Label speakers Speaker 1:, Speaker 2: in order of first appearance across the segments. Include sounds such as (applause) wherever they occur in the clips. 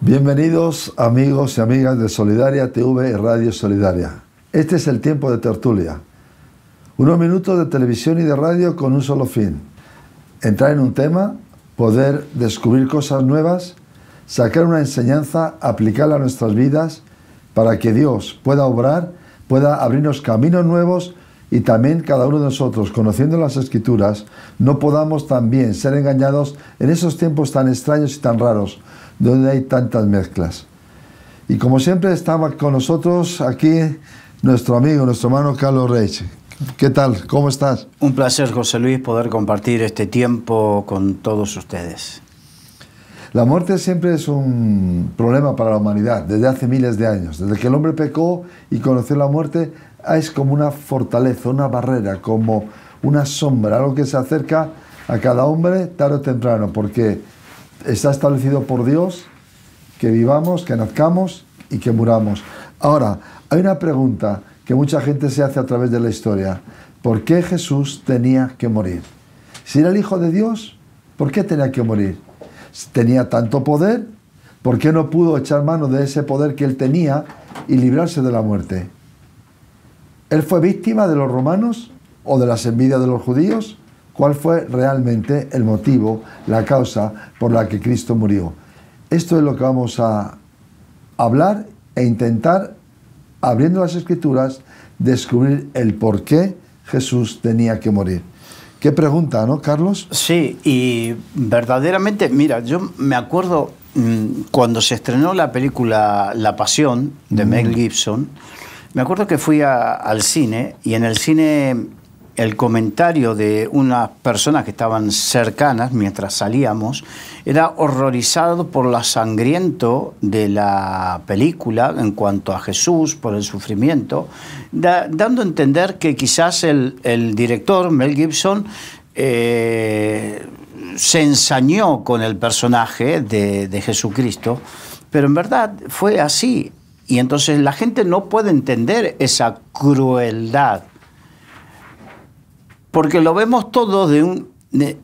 Speaker 1: Bienvenidos amigos y amigas de Solidaria TV y Radio Solidaria. Este es el tiempo de tertulia. Unos minutos de televisión y de radio con un solo fin. Entrar en un tema, poder descubrir cosas nuevas, sacar una enseñanza, aplicarla a nuestras vidas para que Dios pueda obrar, pueda abrirnos caminos nuevos y también cada uno de nosotros, conociendo las escrituras, no podamos también ser engañados en esos tiempos tan extraños y tan raros donde hay tantas mezclas. Y como siempre estaba con nosotros aquí nuestro amigo, nuestro hermano Carlos Reyes. ¿Qué tal? ¿Cómo estás?
Speaker 2: Un placer, José Luis, poder compartir este tiempo con todos ustedes.
Speaker 1: La muerte siempre es un problema para la humanidad, desde hace miles de años. Desde que el hombre pecó y conoció la muerte, ah, es como una fortaleza, una barrera, como una sombra, algo que se acerca a cada hombre tarde o temprano, porque está establecido por Dios que vivamos, que nazcamos y que muramos. Ahora, hay una pregunta que mucha gente se hace a través de la historia. ¿Por qué Jesús tenía que morir? Si era el Hijo de Dios, ¿por qué tenía que morir? Tenía tanto poder, ¿por qué no pudo echar mano de ese poder que él tenía y librarse de la muerte? ¿Él fue víctima de los romanos o de las envidias de los judíos? cuál fue realmente el motivo, la causa por la que Cristo murió. Esto es lo que vamos a hablar e intentar, abriendo las escrituras, descubrir el por qué Jesús tenía que morir. Qué pregunta, ¿no, Carlos? Sí,
Speaker 2: y verdaderamente, mira, yo me acuerdo mm, cuando se estrenó la película La Pasión de Mel Gibson, me acuerdo que fui al cine y en el cine el comentario de unas personas que estaban cercanas mientras salíamos era horrorizado por lo sangriento de la película en cuanto a Jesús, por el sufrimiento, dando a entender que quizás el, director, Mel Gibson, eh, se ensañó con el personaje de, de Jesucristo, pero en verdad fue así. Y entonces la gente no puede entender esa crueldad porque lo vemos todo de un...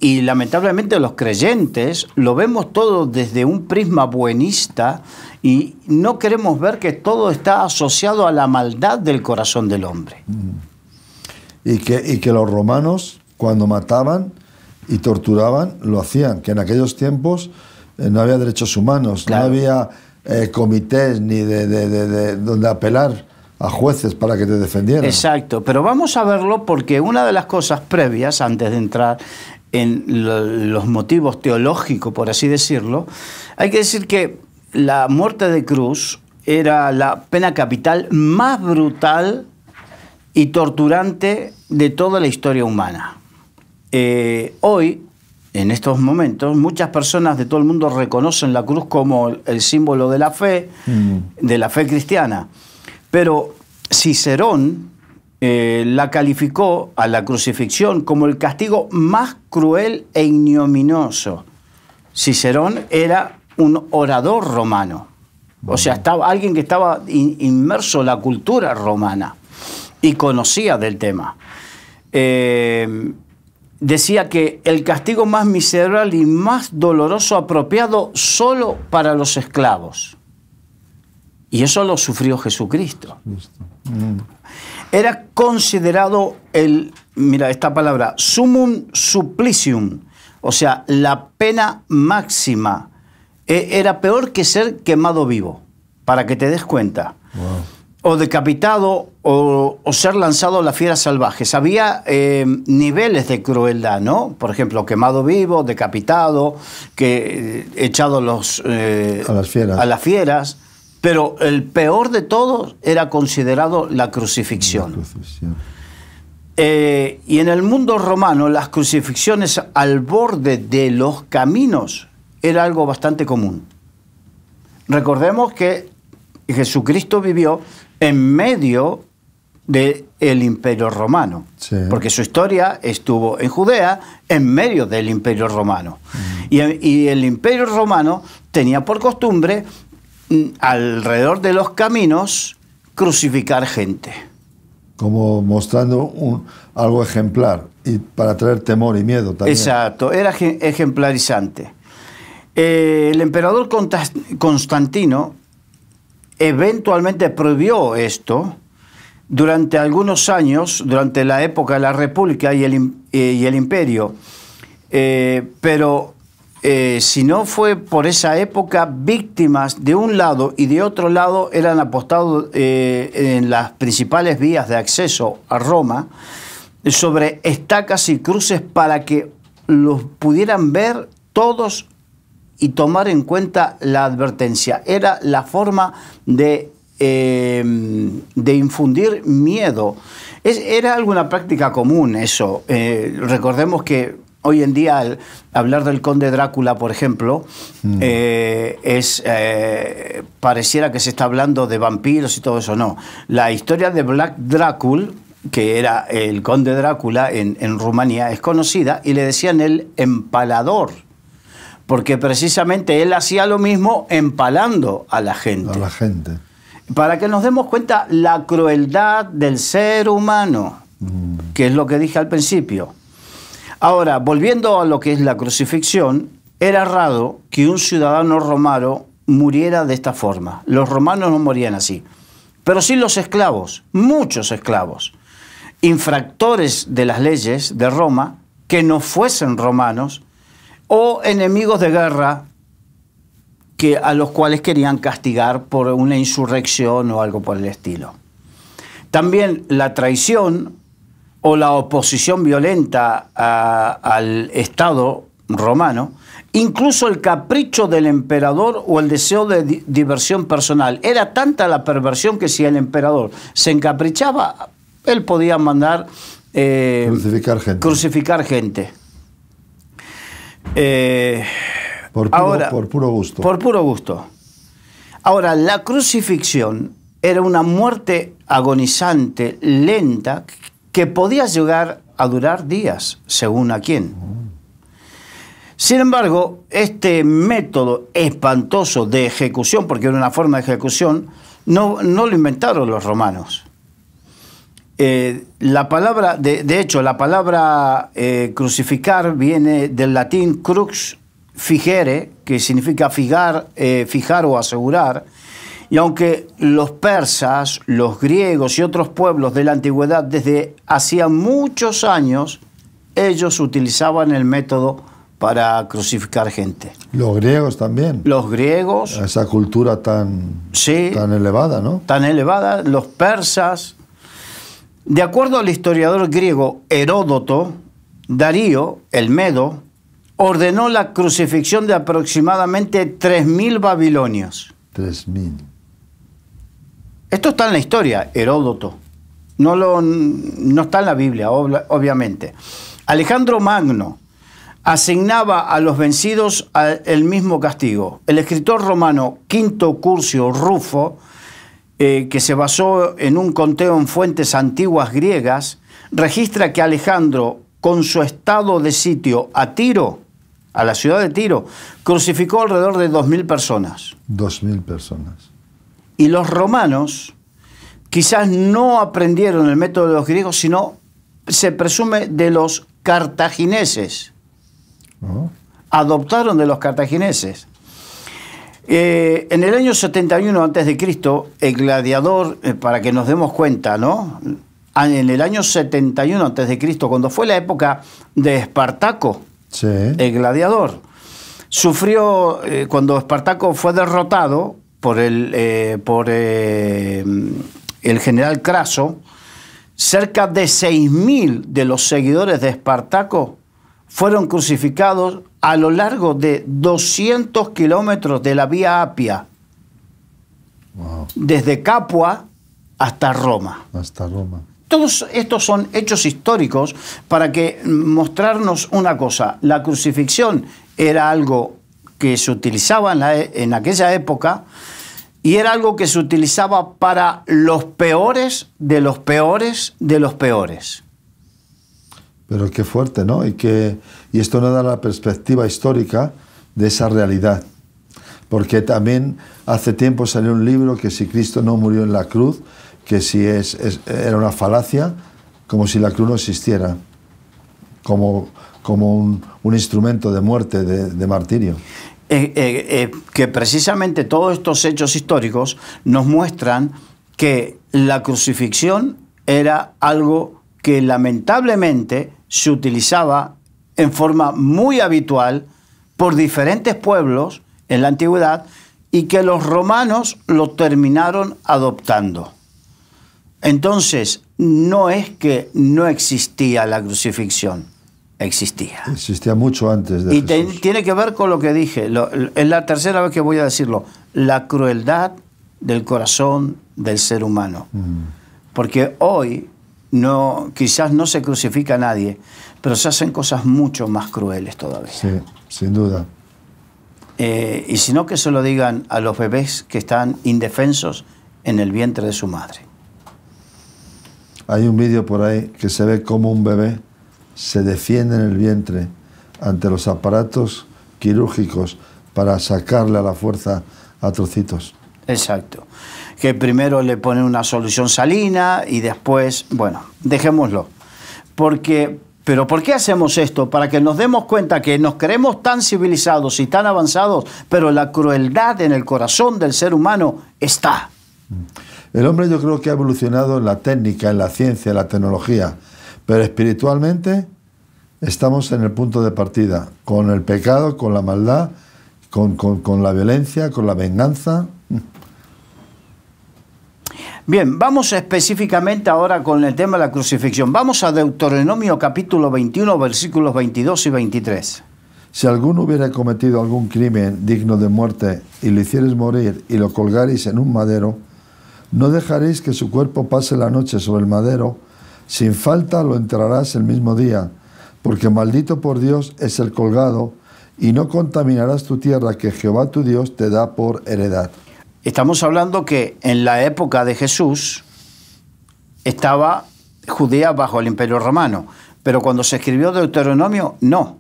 Speaker 2: Y lamentablemente los creyentes lo vemos todo desde un prisma buenista y no queremos ver que todo está asociado a la maldad del corazón del hombre.
Speaker 1: Mm. Y que, y que los romanos cuando mataban y torturaban lo hacían, que en aquellos tiempos eh, no había derechos humanos, no había eh, comités ni de donde apelar a jueces para que te defendieran.
Speaker 2: Exacto, pero vamos a verlo porque una de las cosas previas, antes de entrar en los motivos teológicos, por así decirlo, hay que decir que la muerte de Cruz era la pena capital más brutal y torturante de toda la historia humana. Eh, hoy, en estos momentos, muchas personas de todo el mundo reconocen la cruz como el símbolo de la fe, mm. de la fe cristiana. Pero Cicerón eh, la calificó a la crucifixión como el castigo más cruel e ignominioso. Cicerón era un orador romano, o sea, estaba alguien que estaba inmerso en la cultura romana y conocía del tema. Eh, decía que el castigo más miserable y más doloroso apropiado solo para los esclavos. Y eso lo sufrió Jesucristo. Mm. Era considerado el, mira esta palabra, sumum supplicium, o sea, la pena máxima. E, era peor que ser quemado vivo, para que te des cuenta. O decapitado o, ser lanzado a las fieras salvajes. Había eh, niveles de crueldad, ¿no? Por ejemplo, quemado vivo, decapitado, que, eh, echado los, eh, a las fieras. A las fieras pero el peor de todos era considerado la crucifixión. Eh, y en el mundo romano las crucifixiones al borde de los caminos era algo bastante común. Recordemos que Jesucristo vivió en medio del el imperio romano, porque su historia estuvo en Judea, en medio del imperio romano. Mm. y el imperio romano tenía por costumbre alrededor de los caminos crucificar gente.
Speaker 1: Como mostrando un, algo ejemplar y para traer temor y miedo también.
Speaker 2: Exacto, era ejemplarizante. Eh, el emperador Constantino eventualmente prohibió esto durante algunos años, durante la época de la República y el, eh, y el Imperio, eh, pero eh, si no fue por esa época, víctimas de un lado y de otro lado eran apostados eh, en las principales vías de acceso a Roma sobre estacas y cruces para que los pudieran ver todos y tomar en cuenta la advertencia. Era la forma de, em, de infundir miedo. Es, era alguna práctica común eso. Eh, recordemos que Hoy en día, hablar del conde Drácula, por ejemplo, mm. eh, es eh, pareciera que se está hablando de vampiros y todo eso. No. La historia de Black Drácula, que era el conde Drácula en, Rumanía, es conocida y le decían el empalador porque precisamente él hacía lo mismo empalando a la gente. A la gente. Para que nos demos cuenta la crueldad del ser humano, mm. que es lo que dije al principio. Ahora, volviendo a lo que es la crucifixión, era raro que un ciudadano romano muriera de esta forma. Los romanos no morían así, pero sí los esclavos, muchos esclavos, infractores de las leyes de Roma, que no fuesen romanos, o enemigos de guerra que, a los cuales querían castigar por una insurrección o algo por el estilo. También la traición o la oposición violenta al Estado romano, incluso el capricho del emperador o el deseo de diversión personal. Era tanta la perversión que si el emperador se encaprichaba, él podía mandar eh, crucificar gente. Eh, por puro gusto. Por puro gusto. Ahora, la crucifixión era una muerte agonizante, lenta, que podía llegar a durar días, según a quién. Sin embargo, este método espantoso de ejecución, porque era una forma de ejecución, no, lo inventaron los romanos. Eh, la palabra, de, hecho, la palabra eh, crucificar viene del latín crux figere, que significa fijar, eh, fijar o asegurar, y aunque los persas, los griegos y otros pueblos de la antigüedad desde hacía muchos años, ellos utilizaban el método para crucificar gente.
Speaker 1: Los griegos también.
Speaker 2: Los griegos. Esa cultura tan, tan elevada, ¿no? Tan elevada. Los persas. De acuerdo al historiador griego Heródoto, Darío, el Medo, ordenó la crucifixión de aproximadamente 3.000 babilonios. 3.000. Esto está en la historia, Heródoto. No, lo, no está en la Biblia, obviamente. Alejandro Magno asignaba a los vencidos el mismo castigo. El escritor romano Quinto Curcio Rufo, eh, que se basó en un conteo en fuentes antiguas griegas, registra que Alejandro, con su estado de sitio a Tiro, a la ciudad de Tiro, crucificó alrededor de 2.000 personas.
Speaker 1: 2.000 personas.
Speaker 2: Y los romanos quizás no aprendieron el método de los griegos, sino se presume de los cartagineses. Ah. Adoptaron de los cartagineses. Eh, en el año 71 a.C., el gladiador, eh, para que nos demos cuenta, ¿no? Ah, en el año 71 a.C., cuando fue la época de Espartaco, el gladiador, sufrió, eh, cuando Espartaco fue derrotado, por el, eh, por, eh, el general Craso, cerca de 6.000 de los seguidores de Espartaco fueron crucificados a lo largo de 200 kilómetros de la vía Apia, desde Capua hasta Roma. Hasta Roma. Todos estos son hechos históricos para que mostrarnos una cosa, la crucifixión era algo que se utilizaba e, en, aquella época y era algo que se utilizaba para los peores de los peores de los peores.
Speaker 1: Pero qué fuerte, ¿no? Y, que, esto no da la perspectiva histórica de esa realidad. Porque también hace tiempo salió un libro que si Cristo no murió en la cruz, que si es era una falacia, como si la cruz no existiera como, un, instrumento de muerte, de, martirio.
Speaker 2: Eh, eh, eh, que precisamente todos estos hechos históricos nos muestran que la crucifixión era algo que lamentablemente se utilizaba en forma muy habitual por diferentes pueblos en la antigüedad y que los romanos lo terminaron adoptando. Entonces, no es que no existía la crucifixión, existía. Existía
Speaker 1: mucho antes de Y
Speaker 2: tiene que ver con lo que dije, es la tercera vez que voy a decirlo, la crueldad del corazón del ser humano. Mm. Porque hoy no, quizás no se crucifica a nadie, pero se hacen cosas mucho más crueles todavía. Sí, sin duda. Eh, y si no que se lo digan a los bebés que están indefensos en el vientre de su madre.
Speaker 1: Hay un vídeo por ahí que se ve como un bebé se defiende en el vientre ante los aparatos quirúrgicos para sacarle a la fuerza a trocitos. Exacto.
Speaker 2: Que primero le ponen una solución salina y después, bueno, dejémoslo. Porque, pero ¿por qué hacemos esto? Para que nos demos cuenta que nos creemos tan civilizados y tan avanzados, pero la crueldad en el corazón del ser humano está.
Speaker 1: El hombre yo creo que ha evolucionado en la técnica, en la ciencia, en la tecnología pero espiritualmente estamos en el punto de partida, con el pecado, con la maldad, con, la violencia, con la venganza.
Speaker 2: Bien, vamos específicamente ahora con el tema de la crucifixión. Vamos a Deuteronomio capítulo 21, versículos 22 y
Speaker 1: 23. Si alguno hubiera cometido algún crimen digno de muerte y lo hicieres morir y lo colgaréis en un madero, no dejaréis que su cuerpo pase la noche sobre el madero sin falta lo entrarás el mismo día, porque maldito por Dios es el colgado, y no contaminarás tu tierra que Jehová tu Dios te da por heredad.
Speaker 2: Estamos hablando que en la época de Jesús estaba Judea bajo el imperio romano, pero cuando se escribió Deuteronomio, no.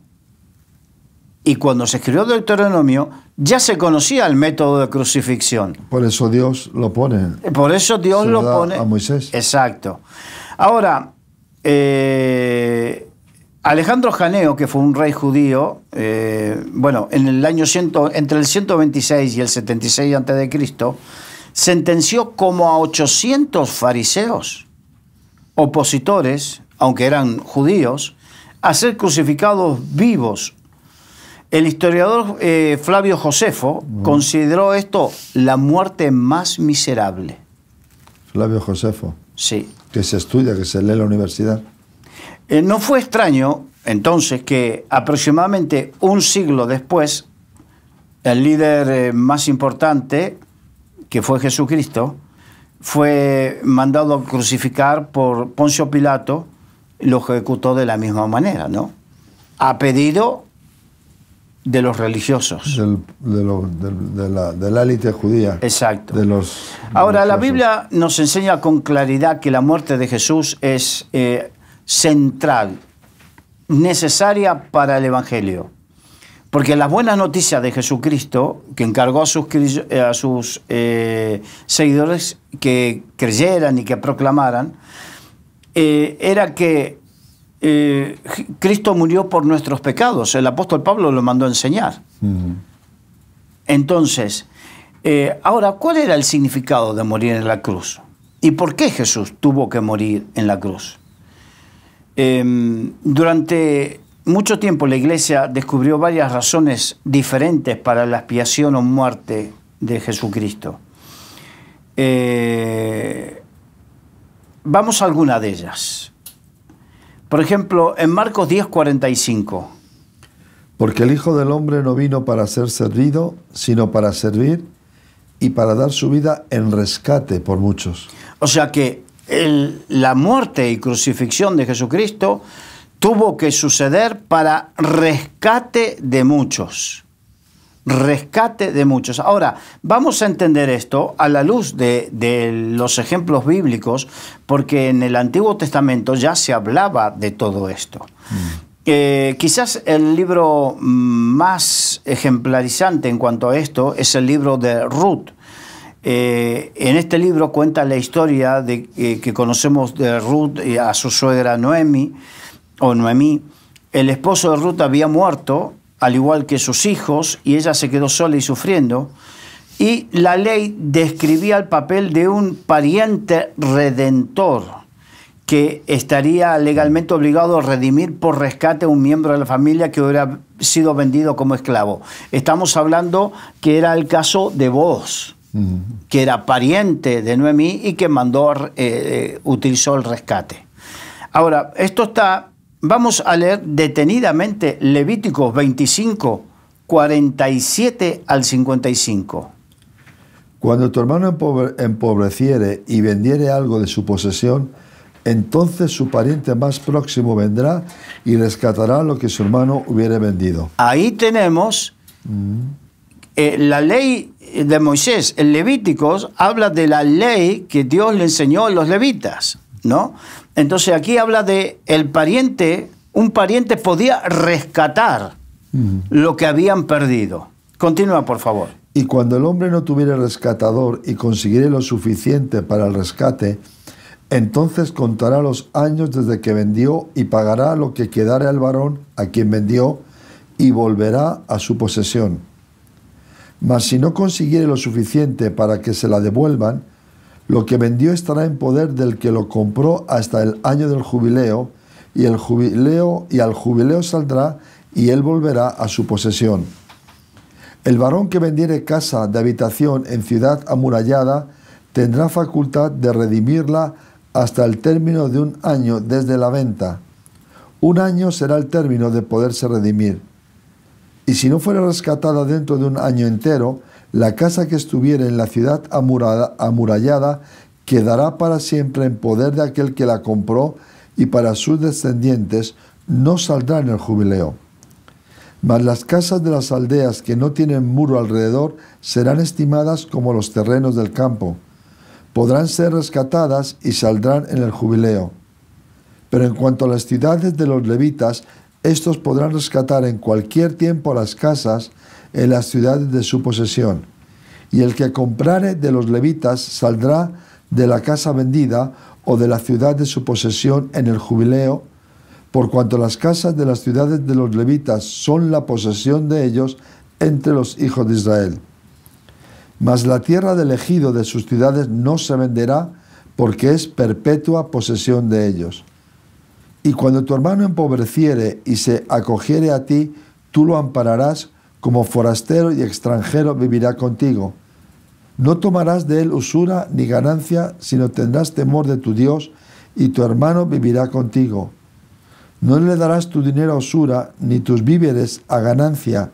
Speaker 2: Y cuando se escribió Deuteronomio, ya se conocía el método de
Speaker 1: crucifixión. Por eso Dios lo pone. Por eso Dios lo, lo pone. A Moisés. Exacto.
Speaker 2: Ahora, eh, Alejandro Janeo, que fue un rey judío, eh, bueno, en el año 100, entre el 126 y el 76 a.C., sentenció como a 800 fariseos, opositores, aunque eran judíos, a ser crucificados vivos. El historiador eh, Flavio Josefo mm. consideró esto la muerte más miserable.
Speaker 1: Flavio Josefo. Sí que se estudia, que se lee en la universidad.
Speaker 2: Eh, no fue extraño entonces que aproximadamente un siglo después, el líder eh, más importante, que fue Jesucristo, fue mandado a crucificar por Poncio Pilato, lo ejecutó de la misma manera, ¿no? Ha pedido
Speaker 1: de los religiosos. Del, de, la, élite judía.
Speaker 2: Exacto. De los, Ahora, la Biblia nos enseña con claridad que la muerte de Jesús es eh, central, necesaria para el Evangelio. Porque la buena noticia de Jesucristo, que encargó a sus, eh, eh, seguidores que creyeran y que proclamaran, era que eh, Cristo murió por nuestros pecados. El apóstol Pablo lo mandó a enseñar. Entonces, eh, ahora, ¿cuál era el significado de morir en la cruz? ¿Y por qué Jesús tuvo que morir en la cruz? Em, durante mucho tiempo la iglesia descubrió varias razones diferentes para la expiación o muerte de Jesucristo. Eh, vamos a alguna de ellas. Por ejemplo, en Marcos 10, 45.
Speaker 1: Porque el Hijo del Hombre no vino para ser servido, sino para servir y para dar su vida en rescate por muchos.
Speaker 2: O sea que la muerte y crucifixión de Jesucristo tuvo que suceder para rescate de muchos rescate de muchos. Ahora, vamos a entender esto a la luz de, los ejemplos bíblicos, porque en el Antiguo Testamento ya se hablaba de todo esto. Mm. Eh, quizás el libro mm, más ejemplarizante en cuanto a esto es el libro de Ruth. Eh, en este libro cuenta la historia de, eh, que conocemos de Ruth y a su suegra Noemi o Noemí. El esposo de Ruth había muerto al igual que sus hijos, y ella se quedó sola y sufriendo. Y la ley describía el papel de un pariente redentor que estaría legalmente obligado a redimir por rescate a un miembro de la familia que hubiera sido vendido como esclavo. Estamos hablando que era el caso de vos, que era pariente de Noemí y que mandó, eh, eh, utilizó el rescate. Ahora, esto está Vamos a leer detenidamente Levíticos 25, 47 al 55.
Speaker 1: Cuando tu hermano empobreciere y vendiere algo de su posesión, entonces su pariente más próximo vendrá y rescatará lo que su hermano hubiere vendido.
Speaker 2: Ahí tenemos mm. eh, la ley de Moisés. En Levíticos habla de la ley que Dios le enseñó a los levitas, ¿no? Entonces aquí habla de el pariente, un pariente podía rescatar lo que habían perdido. Continúa, por favor.
Speaker 1: Y cuando el hombre no tuviera rescatador y consiguiera lo suficiente para el rescate, entonces contará los años desde que vendió y pagará lo que quedara al varón a quien vendió y volverá a su posesión. Mas si no consiguiere lo suficiente para que se la devuelvan, lo que vendió estará en poder del que lo compró hasta el año del jubileo, y, el jubileo, y al jubileo saldrá y él volverá a su posesión. El varón que vendiere casa de habitación en ciudad amurallada tendrá facultad de redimirla hasta el término de un año desde la venta. Un año será el término de poderse redimir. Y si no fuera rescatada dentro de un año entero, la casa que estuviera en la ciudad amurada, amurallada quedará para siempre en poder de aquel que la compró y para sus descendientes no saldrá en el jubileo. Mas las casas de las aldeas que no tienen muro alrededor serán estimadas como los terrenos del campo. Podrán ser rescatadas y saldrán en el jubileo. Pero en cuanto a las ciudades de los levitas, estos podrán rescatar en cualquier tiempo las casas en las ciudades de su posesión. Y el que comprare de los levitas saldrá de la casa vendida o de la ciudad de su posesión en el jubileo, por cuanto las casas de las ciudades de los levitas son la posesión de ellos entre los hijos de Israel. Mas la tierra del ejido de sus ciudades no se venderá, porque es perpetua posesión de ellos. Y cuando tu hermano empobreciere y se acogiere a ti, tú lo ampararás como forastero y extranjero vivirá contigo. No tomarás de él usura ni ganancia, sino tendrás temor de tu Dios, y tu hermano vivirá contigo. No le darás tu dinero a usura, ni tus víveres a ganancia.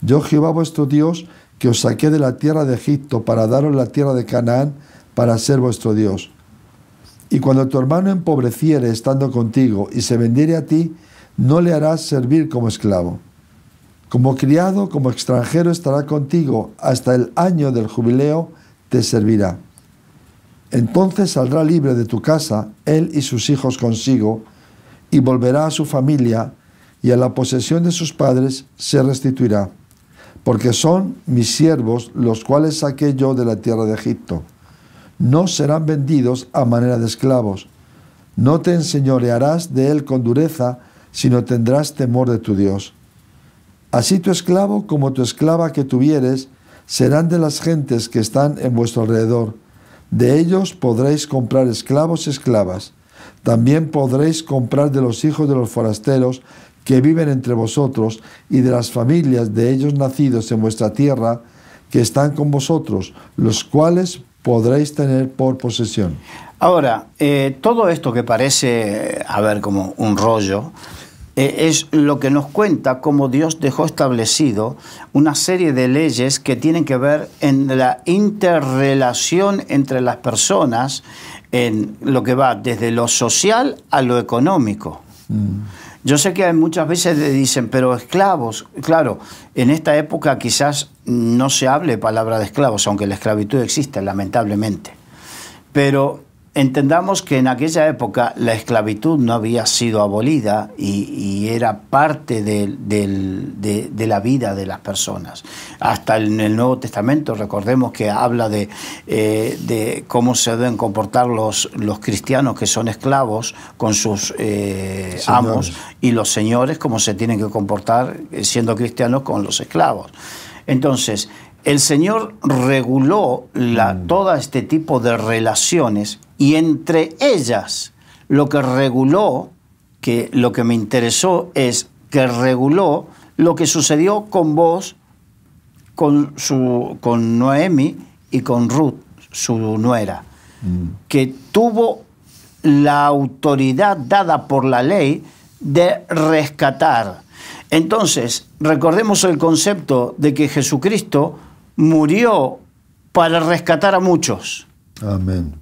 Speaker 1: Yo Jehová vuestro Dios, que os saqué de la tierra de Egipto para daros la tierra de Canaán, para ser vuestro Dios. Y cuando tu hermano empobreciere estando contigo y se vendiere a ti, no le harás servir como esclavo. Como criado, como extranjero estará contigo, hasta el año del jubileo te servirá. Entonces saldrá libre de tu casa, él y sus hijos consigo, y volverá a su familia, y a la posesión de sus padres se restituirá, porque son mis siervos los cuales saqué yo de la tierra de Egipto. No serán vendidos a manera de esclavos. No te enseñorearás de él con dureza, sino tendrás temor de tu Dios Así tu esclavo como tu esclava que tuvieres serán de las gentes que están en vuestro alrededor. De ellos podréis comprar esclavos y esclavas. También podréis comprar de los hijos de los forasteros que viven entre vosotros y de las familias de ellos nacidos en vuestra tierra que están con vosotros, los cuales podréis tener por posesión.
Speaker 2: Ahora, eh, todo esto que parece, haber como un rollo, eh, es lo que nos cuenta cómo Dios dejó establecido una serie de leyes que tienen que ver en la interrelación entre las personas, en lo que va desde lo social a lo económico. Mm. Yo sé que hay muchas veces dicen, pero esclavos, claro, en esta época quizás no se hable palabra de esclavos, aunque la esclavitud existe, lamentablemente. Pero Entendamos que en aquella época la esclavitud no había sido abolida y, era parte de, la vida de las personas. Hasta en el Nuevo Testamento, recordemos que habla de, eh, cómo se deben comportar los, cristianos que son esclavos con sus eh, amos y los señores, cómo se tienen que comportar eh, siendo cristianos con los esclavos. Entonces, el Señor reguló la, mm. todo este tipo de relaciones y entre ellas, lo que reguló, que lo que me interesó es que reguló lo que sucedió con vos, con, su, con Noemi y con Ruth, su nuera, mm. que tuvo la autoridad dada por la ley de rescatar. Entonces, recordemos el concepto de que Jesucristo murió para rescatar a muchos. Amén.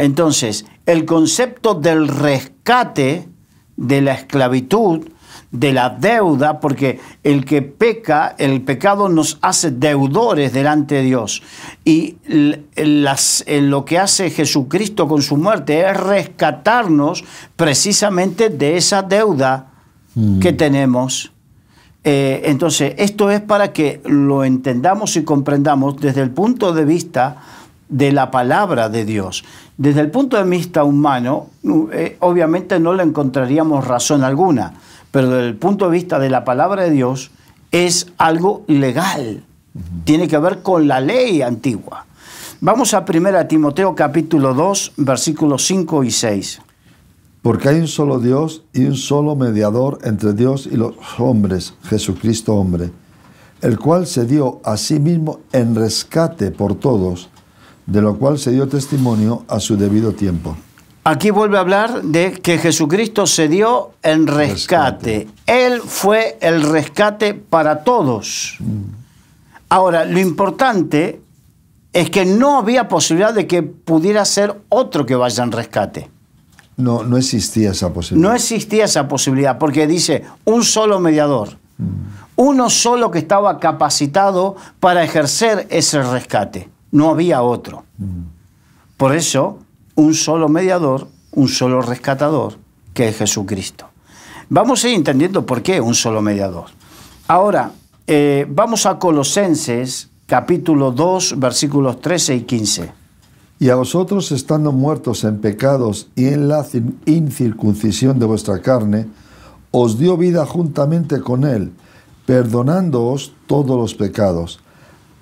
Speaker 2: Entonces, el concepto del rescate de la esclavitud, de la deuda, porque el que peca, el pecado nos hace deudores delante de Dios. Y eh, lo que hace Jesucristo con su muerte es rescatarnos precisamente de esa deuda mm. que tenemos. Eh, entonces, esto es para que lo entendamos y comprendamos desde el punto de vista de la palabra de Dios. Desde el punto de vista humano, eh, obviamente no le encontraríamos razón alguna, pero desde el punto de vista de la palabra de Dios es algo legal. Tiene que ver con la ley antigua. Vamos a 1 Timoteo capítulo 2, versículos 5 y
Speaker 1: 6. Porque hay un solo Dios y un solo mediador entre Dios y los hombres, Jesucristo hombre, el cual se dio a sí mismo en rescate por todos de lo cual se dio testimonio a su debido tiempo.
Speaker 2: Aquí vuelve a hablar de que Jesucristo se dio en rescate. Él fue el rescate para todos. Mm. Ahora, lo importante es que no había posibilidad de que pudiera ser otro que vaya en rescate.
Speaker 1: No, no existía esa posibilidad.
Speaker 2: No existía esa posibilidad, porque dice un solo mediador, mm. uno solo que estaba capacitado para ejercer ese rescate. No había otro. Por eso, un solo mediador, un solo rescatador, que es Jesucristo. Vamos a ir entendiendo por qué un solo mediador. Ahora, eh, vamos a Colosenses capítulo 2, versículos 13 y 15.
Speaker 1: Y a vosotros, estando muertos en pecados y en la incircuncisión de vuestra carne, os dio vida juntamente con él, perdonándoos todos los pecados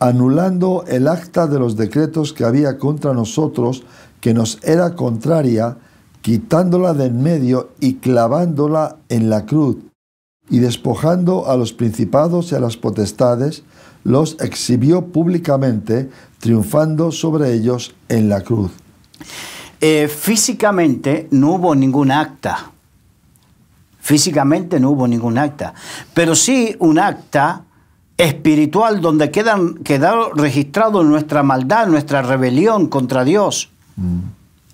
Speaker 1: anulando el acta de los decretos que había contra nosotros, que nos era contraria, quitándola de en medio y clavándola en la cruz, y despojando a los principados y a las potestades, los exhibió públicamente, triunfando sobre ellos en la cruz.
Speaker 2: Eh, físicamente no hubo ningún acta. Físicamente no hubo ningún acta. Pero sí un acta espiritual donde quedan, quedado registrado nuestra maldad, nuestra rebelión contra Dios. Mm.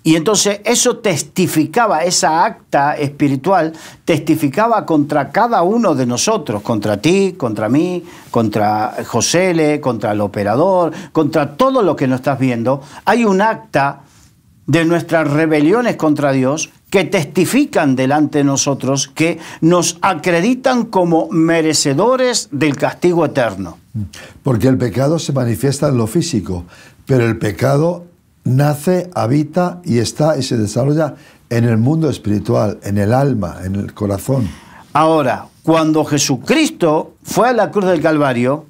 Speaker 2: Y entonces eso testificaba, esa acta espiritual testificaba contra cada uno de nosotros, contra ti, contra mí, contra Josele, contra el operador, contra todo lo que nos estás viendo. Hay un acta de nuestras rebeliones contra Dios que testifican delante de nosotros, que nos acreditan como merecedores del castigo eterno.
Speaker 1: Porque el pecado se manifiesta en lo físico, pero el pecado nace, habita y está y se desarrolla en el mundo espiritual, en el alma, en el corazón.
Speaker 2: Ahora, cuando Jesucristo fue a la cruz del Calvario,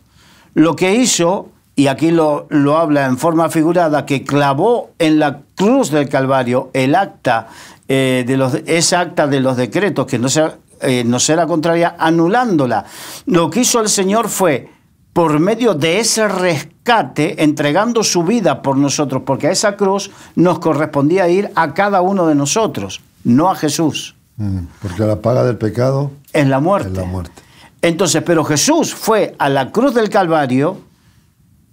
Speaker 2: lo que hizo, y aquí lo, habla en forma figurada, que clavó en la cruz del Calvario el acta eh, de los, esa acta de los decretos que no sea, eh, no será contraria, anulándola. Lo que hizo el Señor fue, por medio de ese rescate, entregando su vida por nosotros, porque a esa cruz nos correspondía ir a cada uno de nosotros, no a Jesús.
Speaker 1: Mm, porque la paga del pecado
Speaker 2: es la muerte. Es la muerte. Entonces, pero Jesús fue a la cruz del Calvario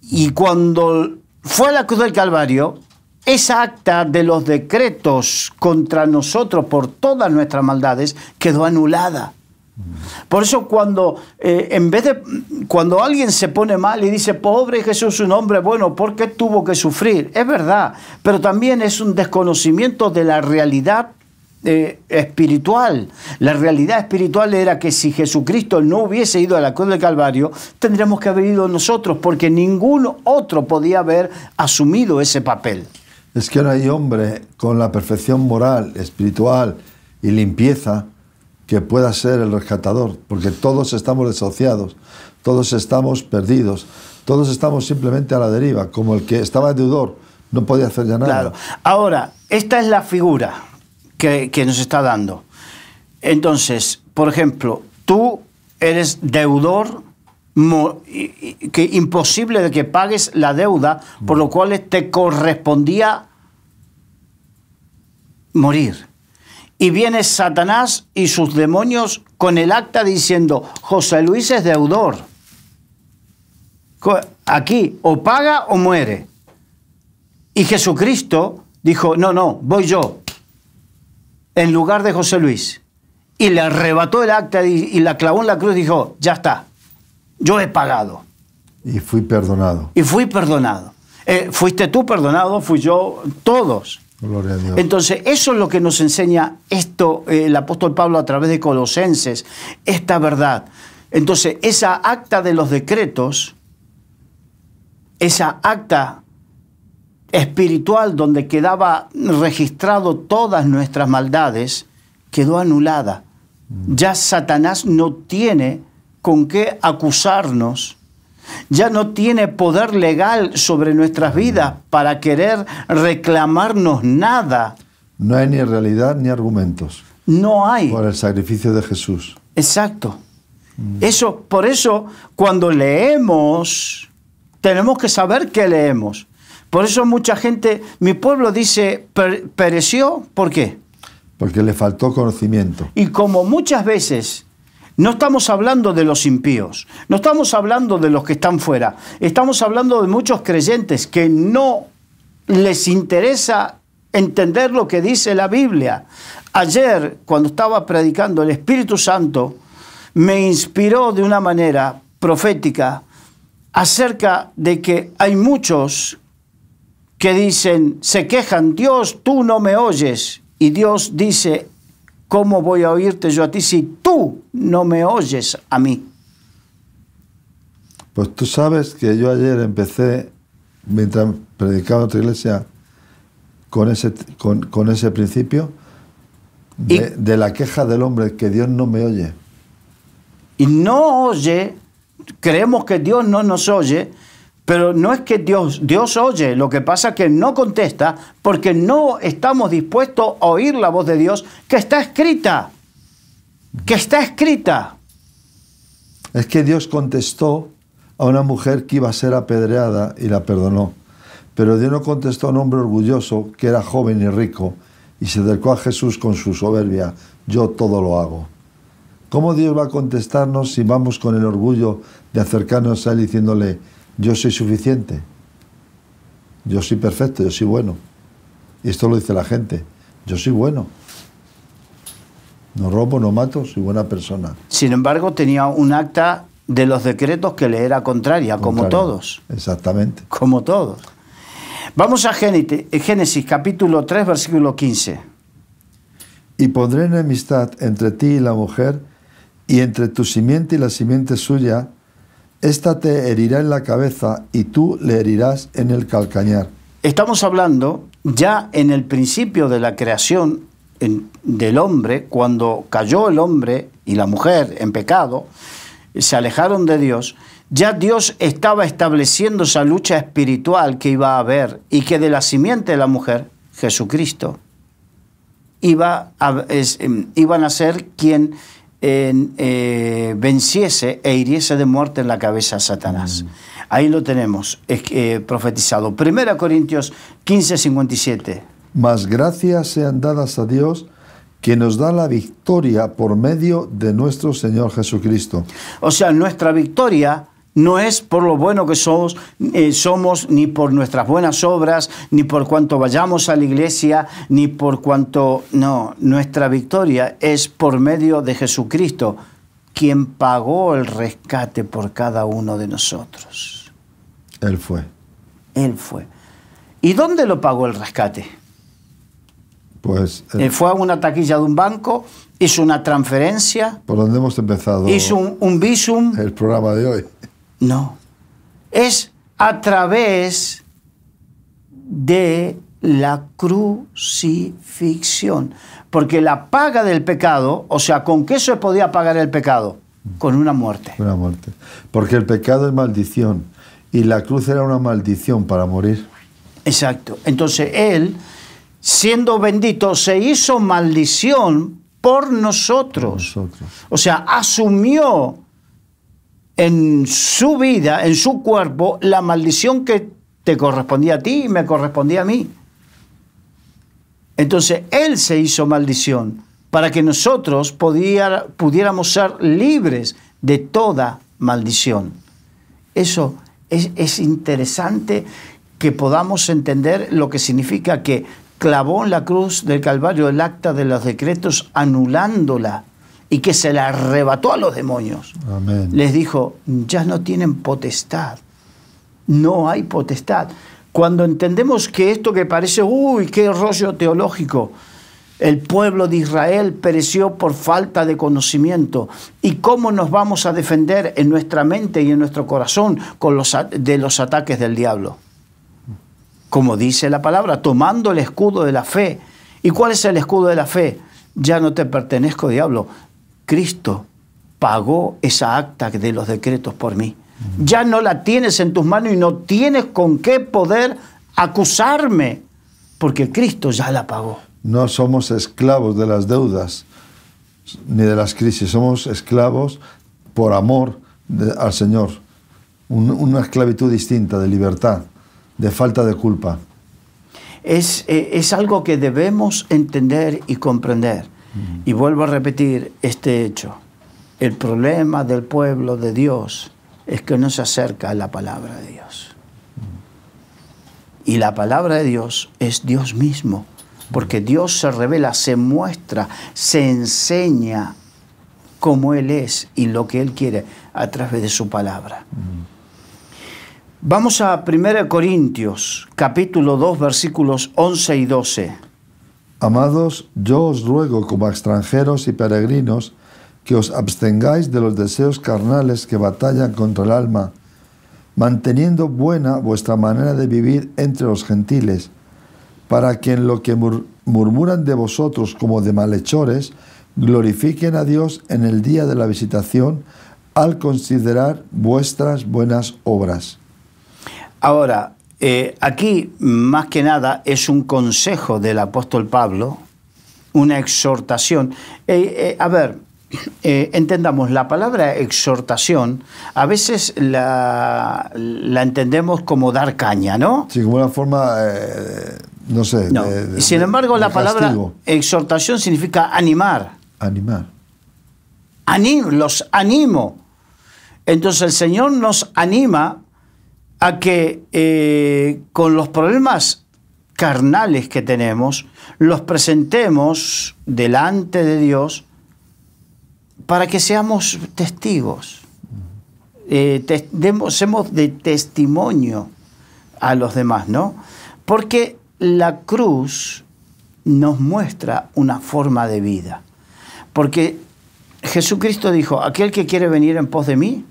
Speaker 2: y cuando fue a la cruz del Calvario, esa acta de los decretos contra nosotros por todas nuestras maldades quedó anulada. Por eso cuando eh, en vez de cuando alguien se pone mal y dice pobre Jesús un hombre bueno ¿por qué tuvo que sufrir es verdad pero también es un desconocimiento de la realidad eh, espiritual la realidad espiritual era que si Jesucristo no hubiese ido a la cruz del Calvario tendríamos que haber ido nosotros porque ningún otro podía haber asumido ese papel
Speaker 1: es que no hay hombre con la perfección moral, espiritual y limpieza que pueda ser el rescatador, porque todos estamos desahuciados, todos estamos perdidos, todos estamos simplemente a la deriva, como el que estaba deudor, no podía hacer ya nada. Claro.
Speaker 2: Ahora, esta es la figura que, que nos está dando. Entonces, por ejemplo, tú eres deudor que imposible de que pagues la deuda, por lo cual te correspondía morir. Y viene Satanás y sus demonios con el acta diciendo, José Luis es deudor. Aquí, o paga o muere. Y Jesucristo dijo, no, no, voy yo, en lugar de José Luis. Y le arrebató el acta y la clavó en la cruz y dijo, ya está, yo he pagado.
Speaker 1: Y fui perdonado.
Speaker 2: Y fui perdonado. Eh, fuiste tú perdonado, fui yo, todos. Gloria a Dios. Entonces, eso es lo que nos enseña esto eh, el apóstol Pablo a través de Colosenses, esta verdad. Entonces, esa acta de los decretos, esa acta espiritual donde quedaba registrado todas nuestras maldades, quedó anulada. Ya Satanás no tiene con qué acusarnos. Ya no tiene poder legal sobre nuestras vidas para querer reclamarnos nada.
Speaker 1: No hay ni realidad ni argumentos. No hay. Por el sacrificio de Jesús. Exacto. Mm.
Speaker 2: Eso, por eso, cuando leemos, tenemos que saber qué leemos. Por eso mucha gente, mi pueblo dice, pereció, ¿por qué?
Speaker 1: Porque le faltó conocimiento.
Speaker 2: Y como muchas veces no estamos hablando de los impíos, no estamos hablando de los que están fuera, estamos hablando de muchos creyentes que no les interesa entender lo que dice la Biblia. Ayer, cuando estaba predicando, el Espíritu Santo me inspiró de una manera profética acerca de que hay muchos que dicen, se quejan, Dios, tú no me oyes. Y Dios dice, ¿Cómo voy a oírte yo a ti si tú no me oyes a
Speaker 1: mí? Pues tú sabes que yo ayer empecé, mientras predicaba en otra iglesia, con ese, con, ese principio de, de, la queja del hombre, que Dios no me oye. Y
Speaker 2: no oye, creemos que Dios no nos oye, pero no es que Dios, Dios oye, lo que pasa es que no contesta porque no estamos dispuestos a oír la voz de Dios que está escrita, que está escrita.
Speaker 1: Es que Dios contestó a una mujer que iba a ser apedreada y la perdonó. Pero Dios no contestó a un hombre orgulloso que era joven y rico y se acercó a Jesús con su soberbia, yo todo lo hago. ¿Cómo Dios va a contestarnos si vamos con el orgullo de acercarnos a Él diciéndole, yo soy suficiente, yo soy perfecto, yo soy bueno. Y esto lo dice la gente, yo soy bueno. No robo, no mato, soy buena persona.
Speaker 2: Sin embargo, tenía un acta de los decretos que le era contraria, como todos.
Speaker 1: Exactamente. Como
Speaker 2: todos. Vamos a eh, Génesis capítulo 3, versículo 15.
Speaker 1: Y pondré enemistad entre ti y la mujer, y entre tu simiente y la simiente suya, esta te herirá en la cabeza y tú le herirás en el calcañar.
Speaker 2: Estamos hablando ya en el principio de la creación del hombre, cuando cayó el hombre y la mujer en pecado, se alejaron de Dios, ya Dios estaba estableciendo esa lucha espiritual que iba a haber y que de la simiente de la mujer, Jesucristo, iba a, em, iban a ser quien eh, venciese e hiriese de muerte en la cabeza a Satanás. Mm. Ahí lo tenemos eh, profetizado. Primera Corintios 15, 57.
Speaker 1: Más gracias sean dadas a Dios que nos da la victoria por medio de nuestro Señor Jesucristo.
Speaker 2: O sea, nuestra victoria no es por lo bueno que somos, eh, somos, ni por nuestras buenas obras, ni por cuanto vayamos a la iglesia, ni por cuanto... No, nuestra victoria es por medio de Jesucristo, quien pagó el rescate por cada uno de nosotros. Él fue. Él fue. ¿Y dónde lo pagó el rescate? Pues... Eh, eh, fue a una taquilla de un banco, hizo una transferencia.
Speaker 1: ¿Por donde hemos empezado? Hizo un, un visum. El programa de hoy. No.
Speaker 2: Es a través de la crucifixión. Porque la paga del pecado, o sea, ¿con qué se podía pagar el pecado?
Speaker 1: Con una muerte. Una muerte. Porque el pecado es maldición y la cruz era una maldición para morir.
Speaker 2: Exacto. Entonces Él, siendo bendito, se hizo maldición por nosotros. Por nosotros. O sea, asumió en su vida, en su cuerpo, la maldición que te correspondía a ti me correspondía a mí. Entonces Él se hizo maldición para que nosotros pudiéramos ser libres de toda maldición. Eso es interesante que podamos entender lo que significa que clavó en la cruz del Calvario el acta de los decretos anulándola y que se la arrebató a los demonios. Les dijo, ya no tienen potestad, no hay potestad. Cuando entendemos que esto que parece, uy, qué rollo teológico, el pueblo de Israel pereció por falta de conocimiento. ¿Y cómo nos vamos a defender en nuestra mente y en nuestro corazón con los, de los ataques del diablo? Como dice la palabra, tomando el escudo de la fe. ¿Y cuál es el escudo de la fe? Ya no te pertenezco, diablo. Cristo pagó esa acta de los decretos por mí. Ya no la tienes en tus manos y no tienes con qué poder acusarme, porque Cristo ya la pagó.
Speaker 1: No somos esclavos de las deudas ni de las crisis, somos esclavos por amor al Señor. una esclavitud distinta, de libertad, de falta de culpa. Es, eh, es algo que debemos entender y
Speaker 2: comprender. Y vuelvo a repetir este hecho. El problema del pueblo de Dios es que no se acerca a la palabra de Dios. Y la palabra de Dios es Dios mismo, porque Dios se revela, se muestra, se enseña cómo Él es y lo que Él quiere a través de su palabra. Vamos a 1 Corintios, capítulo 2, versículos 11 y 12.
Speaker 1: Amados, yo os ruego como extranjeros y peregrinos que os abstengáis de los deseos carnales que batallan contra el alma, manteniendo buena vuestra manera de vivir entre los gentiles, para que en lo que murmuran de vosotros como de malhechores, glorifiquen a Dios en el día de la visitación al considerar vuestras buenas obras.
Speaker 2: Ahora, eh, aquí, más que nada, es un consejo del apóstol Pablo, una exhortación. Eh, eh, a ver, (coughs) entendamos, la palabra exhortación a veces la, entendemos como dar caña, ¿no?
Speaker 1: Sí, como una forma, no sé. Sin embargo, la palabra
Speaker 2: exhortación significa animar. Animar. los animo. Entonces el Señor nos anima a que eh, con los problemas carnales que tenemos, los presentemos delante de Dios para que seamos testigos, eh, seamos de testimonio a los demás, ¿no? Porque la cruz nos muestra una forma de vida, porque Jesucristo dijo, aquel que quiere venir en pos de mí,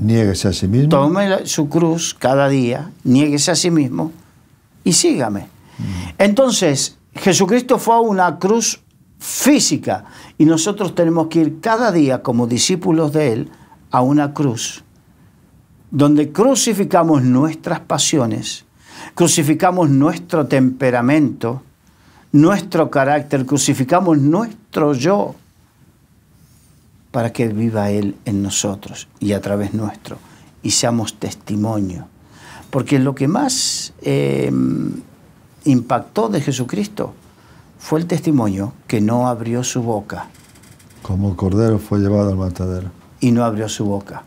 Speaker 1: Niéguese a sí mismo.
Speaker 2: Tome su cruz cada día, niéguese a sí mismo y sígame. Mm. Entonces, Jesucristo fue a una cruz física y nosotros tenemos que ir cada día como discípulos de Él a una cruz, donde crucificamos nuestras pasiones, crucificamos nuestro temperamento, nuestro carácter, crucificamos nuestro yo para que viva Él en nosotros y a través nuestro y seamos testimonio. Porque lo que más em, impactó de Jesucristo fue el testimonio que no abrió su boca.
Speaker 1: Como cordero fue llevado al matadero.
Speaker 2: Y no abrió su boca.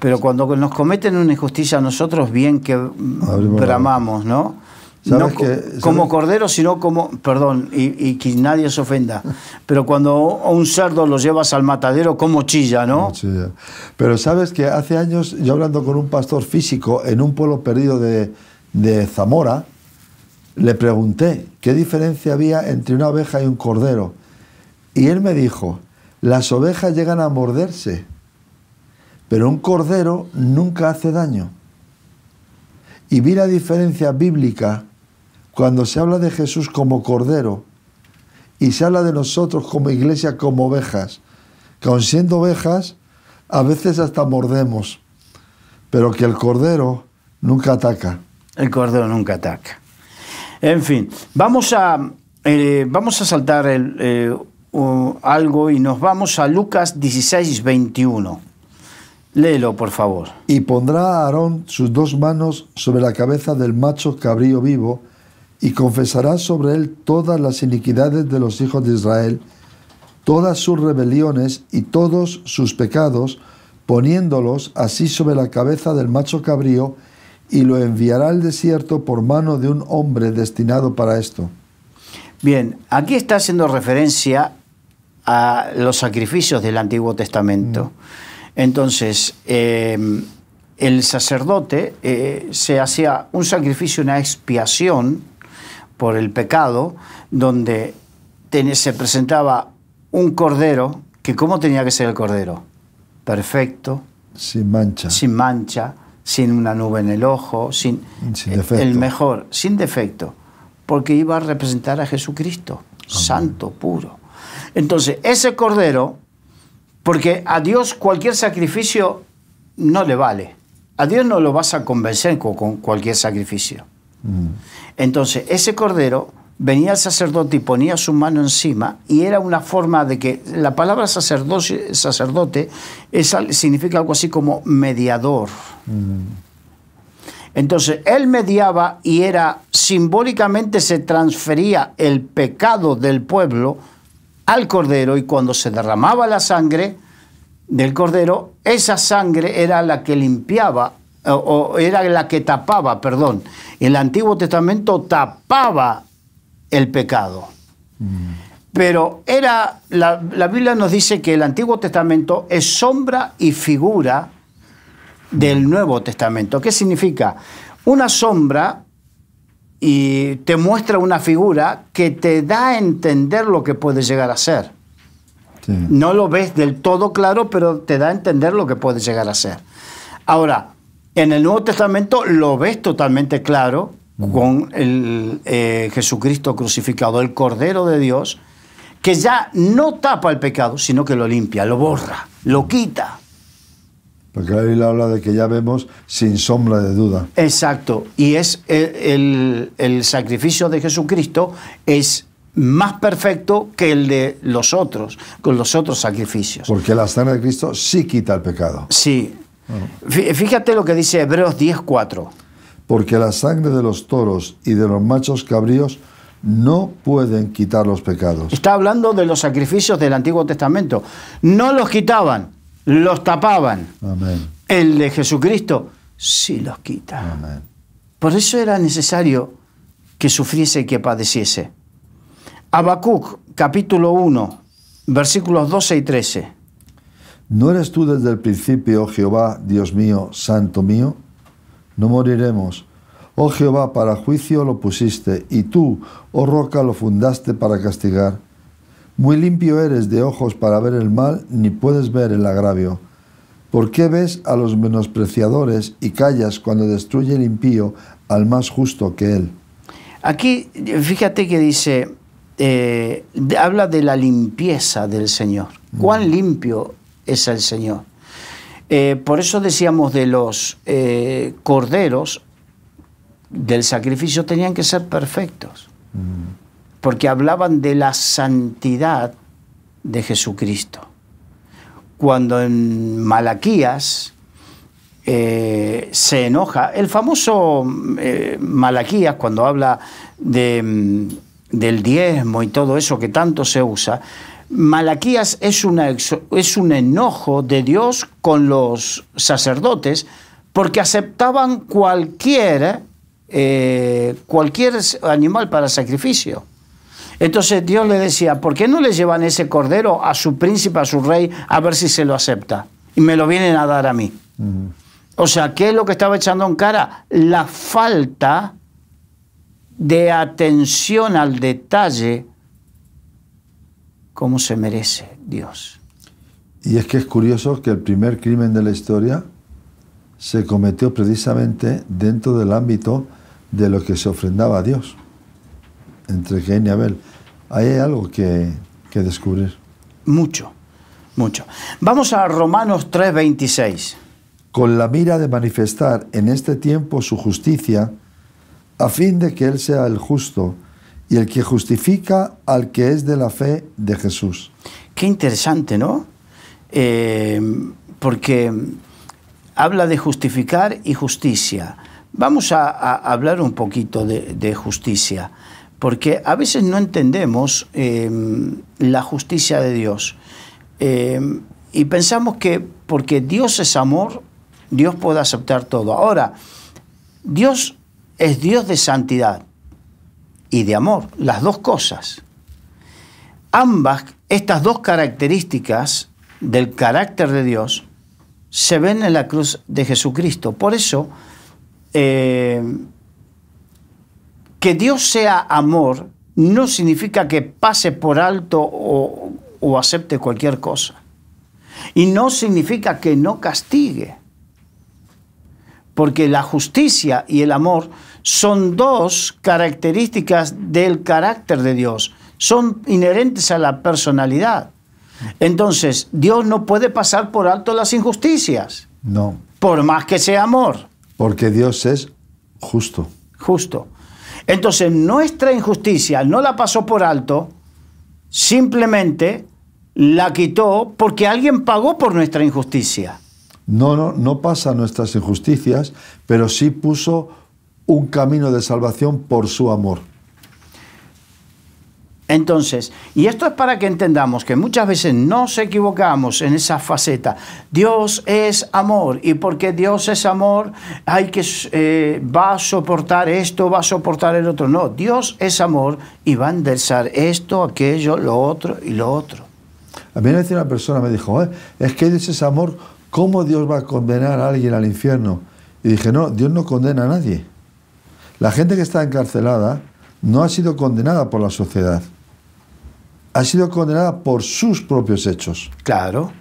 Speaker 2: Pero cuando nos cometen una injusticia nosotros, bien que bramamos, ¿no? no como cordero, sino como, perdón, y, que nadie se ofenda, pero cuando a un cerdo lo llevas al matadero, como chilla,
Speaker 1: ¿no? Pero sabes que hace años, yo hablando con un pastor físico en un pueblo perdido de, de Zamora, le pregunté qué diferencia había entre una oveja y un cordero. Y él me dijo, las ovejas llegan a morderse, pero un cordero nunca hace daño. Y vi la diferencia bíblica cuando se habla de Jesús como cordero y se habla de nosotros como iglesia como ovejas, que aun siendo ovejas, a veces hasta mordemos, pero que el cordero nunca ataca. El cordero nunca ataca.
Speaker 2: En fin, vamos a, eh, vamos a saltar eh, algo y nos vamos a Lucas 16, 21. Léelo, por favor.
Speaker 1: Y pondrá a Aarón sus dos manos sobre la cabeza del macho cabrío vivo y confesará sobre él todas las iniquidades de los hijos de Israel, todas sus rebeliones y todos sus pecados, poniéndolos así sobre la cabeza del macho cabrío, y lo enviará al desierto por mano de un hombre destinado para esto. Bien,
Speaker 2: aquí está haciendo referencia a los sacrificios del Antiguo Testamento. Mm. Entonces, eh, el sacerdote eh, se hacía un sacrificio, una expiación, por el pecado, donde se presentaba un cordero, que cómo tenía que ser el cordero? Perfecto. Sin mancha. Sin mancha, sin una nube en el ojo, sin, eh, el mejor, sin defecto, porque iba a representar a Jesucristo, santo, puro. Entonces, ese cordero, porque a Dios cualquier sacrificio no le vale. A Dios no lo vas a convencer con cualquier sacrificio. Mm. Entonces, ese cordero venía al sacerdote y ponía su mano encima y era una forma de que la palabra sacerdote, sacerdote es, significa algo así como mediador. Mm. Entonces, él mediaba y era simbólicamente se transfería el pecado del pueblo al cordero y cuando se derramaba la sangre del cordero, esa sangre era la que limpiaba era la que tapaba, perdón, el Antiguo Testamento tapaba el pecado. Pero era, la, Biblia nos dice que el Antiguo Testamento es sombra y figura del Nuevo Testamento. ¿Qué significa? Una sombra y te muestra una figura que te da a entender lo que puede llegar a ser. No lo ves del todo claro, pero te da a entender lo que puede llegar a ser. Ahora, en el Nuevo Testamento lo ves totalmente claro con el, eh, Jesucristo crucificado, el Cordero de Dios, que ya no tapa el pecado, sino que lo limpia, lo borra, lo
Speaker 1: quita. Porque la Biblia habla de que ya vemos sin sombra de duda.
Speaker 2: Exacto. Y es el, sacrificio de Jesucristo es más perfecto que el de los otros, con los otros sacrificios. Porque la sangre de Cristo sí
Speaker 1: quita el pecado. Sí. Fíjate lo que dice Hebreos 10.4. Porque la sangre de los toros y de los machos cabríos no pueden quitar los pecados. Está hablando de los sacrificios del Antiguo Testamento. No los quitaban,
Speaker 2: los tapaban. Amén. El de Jesucristo sí los quita. Por eso era necesario que sufriese y que padeciese. Habacuc, capítulo 1, versículos 12 y 13.
Speaker 1: ¿No eres tú desde el principio, oh Jehová, Dios mío, santo mío? No moriremos. Oh Jehová, para juicio lo pusiste, y tú, oh roca, lo fundaste para castigar. Muy limpio eres de ojos para ver el mal, ni puedes ver el agravio. ¿Por qué ves a los menospreciadores y callas cuando destruye el impío al más justo que él?
Speaker 2: Aquí, fíjate que dice, eh, habla de la limpieza del Señor. ¿Cuán mm. limpio es el Señor. Eh, por eso decíamos de los eh, corderos del sacrificio tenían que ser perfectos, mm. porque hablaban de la santidad de Jesucristo. Cuando en Malaquías eh, se enoja, el famoso Malaquías cuando habla de, mm, del diezmo y todo eso que tanto se usa, Malaquías es, es un enojo de Dios con los sacerdotes porque aceptaban cualquier, eh, cualquier animal para sacrificio. Entonces Dios le decía, ¿por qué no le llevan ese cordero a su príncipe, a su rey, a ver si se lo acepta? Y me lo vienen a dar a mí. O sea, ¿qué es lo que estaba echando en cara? La falta de atención al detalle como se merece
Speaker 1: Dios. Y es que es curioso que el primer crimen de la historia se cometió precisamente dentro del ámbito de lo que se ofrendaba a Dios, entre Gén y Abel. Ahí hay algo que, descubrir. Mucho, mucho. Vamos a Romanos 3:26. Con la mira de manifestar en este tiempo su justicia, a fin de que Él sea el justo y el que justifica al que es de la fe de Jesús. Qué interesante, ¿no? Eh,
Speaker 2: porque habla de justificar y justicia. Vamos a, hablar un poquito de, justicia, porque a veces no entendemos eh, la justicia de Dios. Eh, y pensamos que porque Dios es amor, Dios puede aceptar todo. Ahora, Dios es Dios de santidad y de amor, las dos cosas. Ambas, estas dos características del carácter de Dios, se ven en la cruz de Jesucristo. Por eso, eh, que Dios sea amor no significa que pase por alto o acepte cualquier cosa. Y no significa que no castigue porque la justicia y el amor son dos características del carácter de Dios, son inherentes a la personalidad. Entonces, Dios no puede pasar por alto las injusticias. No. Por más que sea amor.
Speaker 1: Porque Dios es
Speaker 2: justo. Justo. Entonces, nuestra injusticia no la pasó por alto, simplemente la quitó porque alguien pagó por nuestra
Speaker 1: injusticia. No, no, no pasa nuestras injusticias, pero sí puso un camino de salvación por su amor.
Speaker 2: Entonces, y esto es para que entendamos que muchas veces nos equivocamos en esa faceta. Dios es amor y porque Dios es amor hay que eh, va a soportar esto, va a soportar el otro. No, Dios es amor y va a enderezar esto, aquello, lo otro y lo otro.
Speaker 1: A mí una una persona me dijo, eh, es que Dios es amor ¿Cómo Dios va a condenar a alguien al infierno? Y dije, no, Dios no condena a nadie. La gente que está encarcelada no ha sido condenada por la sociedad. Ha sido condenada por sus propios hechos. Claro.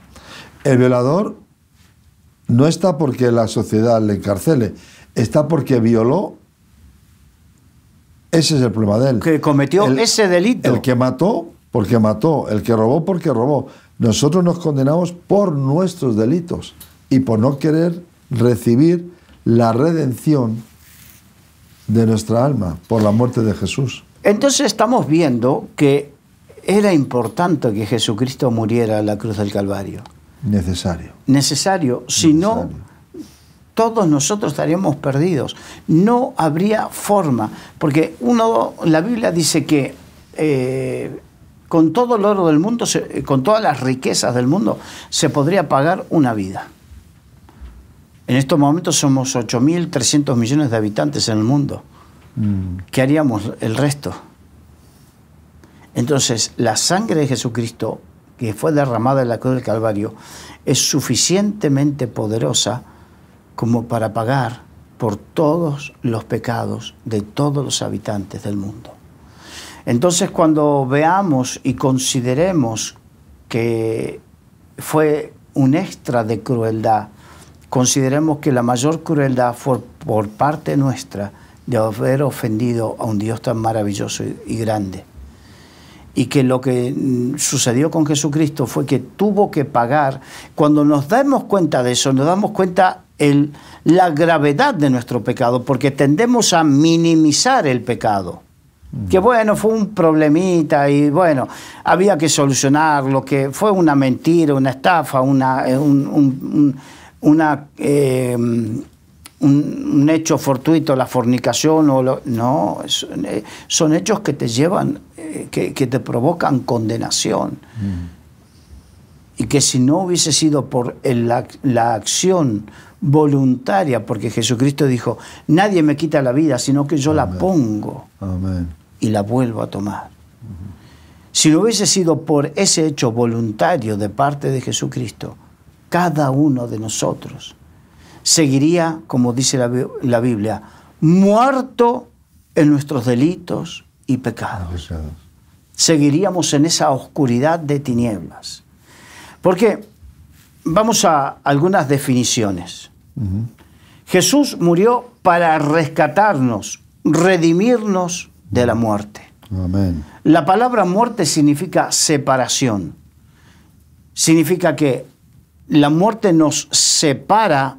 Speaker 1: El violador no está porque la sociedad le encarcele, está porque violó. Ese es el problema de él. Que cometió ese delito. El que mató porque mató, el que robó porque robó. Nosotros nos condenamos por nuestros delitos y por no querer recibir la redención de nuestra alma por la muerte de Jesús.
Speaker 2: Entonces estamos viendo que era importante que Jesucristo muriera en la cruz del Calvario.
Speaker 1: Necesario.
Speaker 2: Necesario, si no todos nosotros estaríamos perdidos. No habría forma, porque uno, la Biblia dice que eh, con todo el oro del mundo, eh, con todas las riquezas del mundo, se podría pagar una vida. En estos momentos somos 8.300 millones de habitantes en el mundo. Mm. ¿Qué haríamos el resto? Entonces, la sangre de Jesucristo, que fue derramada en la cruz del Calvario, es suficientemente poderosa como para pagar por todos los pecados de todos los habitantes del mundo. Entonces, cuando veamos y consideremos que fue un extra de crueldad, consideremos que la mayor crueldad fue por parte nuestra de haber ofendido a un Dios tan maravilloso y grande. Y que lo que mm, sucedió con Jesucristo fue que tuvo que pagar. Cuando nos damos cuenta de eso, nos damos cuenta el, la gravedad de nuestro pecado, porque tendemos a minimizar el pecado que bueno, fue un problemita y bueno, había que solucionarlo, que fue una mentira, una estafa, una, eh, eh, un, hecho fortuito, la fornicación, o no, eh, son, hechos que te llevan, que, te provocan condenación. Mm. Y que si no hubiese sido por la, acción voluntaria, porque Jesucristo dijo, nadie me quita la vida, sino que yo la pongo. Amén y la vuelvo a tomar. Si no hubiese sido por ese hecho voluntario de parte de Jesucristo, cada uno de nosotros seguiría, como dice la, Biblia, muerto en nuestros delitos y pecados. Seguiríamos en esa oscuridad de tinieblas. Porque vamos a algunas definiciones. Jesús murió para rescatarnos, redimirnos de la muerte. La palabra muerte significa separación. Significa que la muerte nos separa,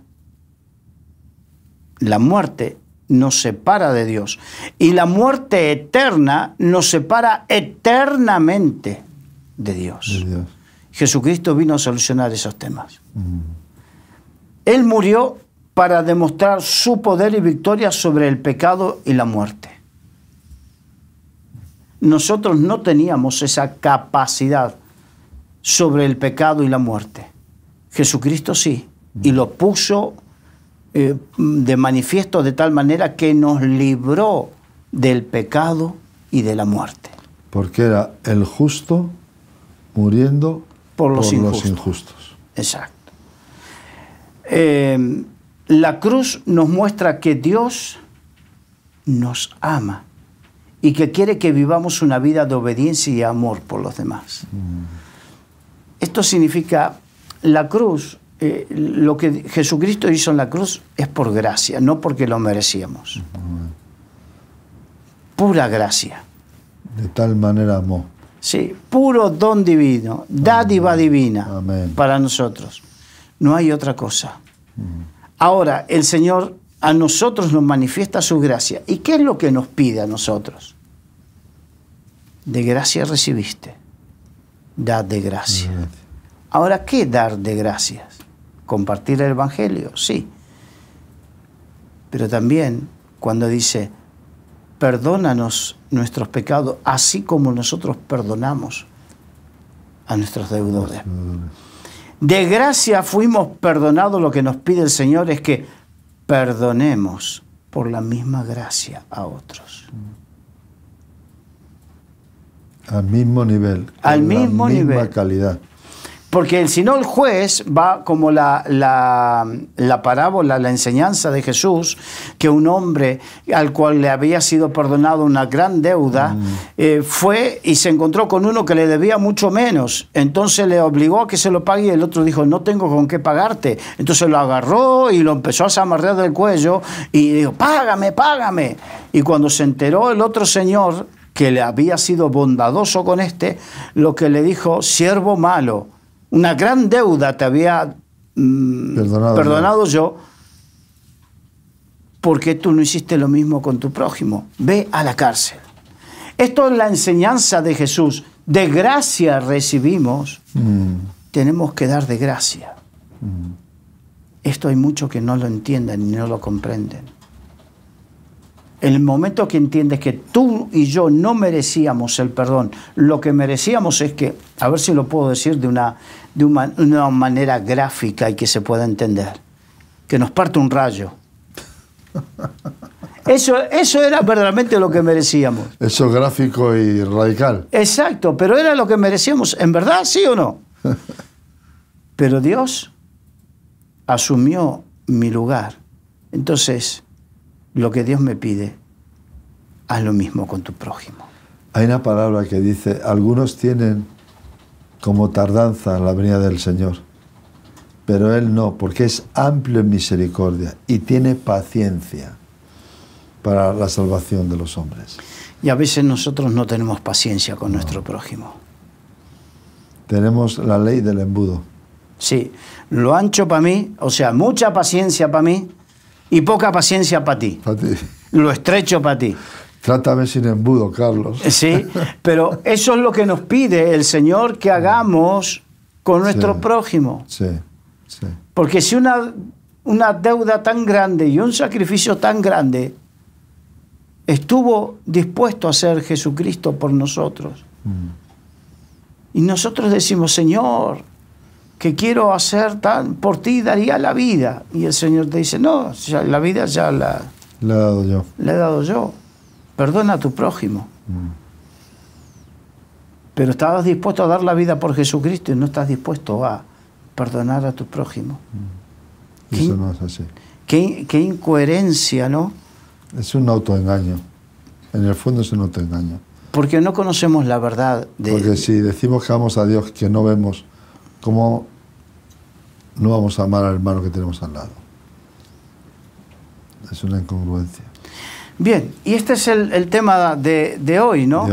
Speaker 2: la muerte nos separa de Dios. Y la muerte eterna nos separa eternamente de Dios. Jesucristo vino a solucionar esos temas. Mm. Él murió para demostrar su poder y victoria sobre el pecado y la muerte nosotros no teníamos esa capacidad sobre el pecado y la muerte. Jesucristo sí, y lo puso eh, de manifiesto de tal manera que nos libró del pecado y de la muerte.
Speaker 1: Porque era el justo muriendo por los, injustos. Exacto.
Speaker 2: Eh, la cruz nos muestra que Dios nos ama y que quiere que vivamos una vida de obediencia y amor por los demás. Mm. Esto significa, la cruz, eh, lo que Jesucristo hizo en la cruz es por gracia, no porque lo merecíamos. Mm. Pura gracia.
Speaker 1: De tal manera amó.
Speaker 2: Sí, puro don divino, dádiva divina para nosotros. No hay otra cosa. Mm. Ahora, el Señor a nosotros nos manifiesta su gracia. ¿Y qué es lo que nos pide a nosotros? De gracia recibiste, dad de gracia. Ahora, ¿qué dar de gracias? ¿Compartir el Evangelio? Sí. Pero también cuando dice, perdónanos nuestros pecados, así como nosotros perdonamos a nuestros deudores. De gracia fuimos perdonados, lo que nos pide el Señor es que perdonemos por la misma
Speaker 1: gracia a otros. Al mismo nivel. Al mismo nivel. calidad.
Speaker 2: Porque si no, el juez va como la, la, parábola, la enseñanza de Jesús, que un hombre al cual le había sido perdonado una gran deuda, mm. eh, fue y se encontró con uno que le debía mucho menos. Entonces le obligó a que se lo pague y el otro dijo, no tengo con qué pagarte. Entonces lo agarró y lo empezó a amarrar del cuello y dijo, págame, págame. Y cuando se enteró el otro señor que le había sido bondadoso con este, lo que le dijo, siervo malo una gran deuda te había mm, perdonado, yo, porque tú no hiciste lo mismo con tu prójimo. Ve a la cárcel. Esto es la enseñanza de Jesús. De gracia recibimos, mm. tenemos que dar de gracia. Mm. Esto hay muchos que no lo entienden y no lo comprenden. En el momento que entiendes que tú y yo no merecíamos el perdón, lo que merecíamos es que, a ver si lo puedo decir de una, de manera gráfica y que se pueda entender, que nos parte un rayo. (laughs) Eso, eso era verdaderamente lo que merecíamos. Eso gráfico y radical. Exacto, pero era lo que merecíamos, en verdad, sí o no. (laughs) Pero Dios asumió mi lugar. Entonces, lo que Dios me
Speaker 1: pide, haz lo mismo con tu prójimo. Hay una palabra que dice, algunos tienen como tardanza la venida del Señor, pero Él no, porque es amplio en misericordia y tiene paciencia para la salvación de los hombres. Y a veces
Speaker 2: nosotros no tenemos paciencia con nuestro prójimo. Tenemos la ley del embudo. Sí, lo ancho para mí, o sea, mucha paciencia para mí y poca paciencia para ti.
Speaker 1: Lo estrecho para ti. Trátame sin embudo, Carlos. Eh, sí,
Speaker 2: pero eso es lo que nos pide el Señor que hagamos con nuestro prójimo. Sí, sí. Porque si una, una deuda tan grande y un sacrificio tan grande estuvo dispuesto a ser Jesucristo por nosotros. Mm. Y nosotros decimos, Señor, que quiero hacer tan, por ti daría la vida. Y el Señor te dice, no, la vida ya la, he dado yo. le he dado yo. Perdona a tu prójimo. Mm. Pero estabas dispuesto a dar la vida por Jesucristo y no estás dispuesto a perdonar a tu prójimo.
Speaker 1: Mm. Eso no es así. Qué, incoherencia, ¿no? Es un autoengaño. En el fondo es un autoengaño.
Speaker 2: Porque no conocemos la verdad
Speaker 1: de Porque si decimos que vamos a Dios que no vemos, ¿Cómo no vamos a amar al hermano que tenemos al lado? Es una incongruencia.
Speaker 2: Bien, y este es el, tema de, hoy, ¿no?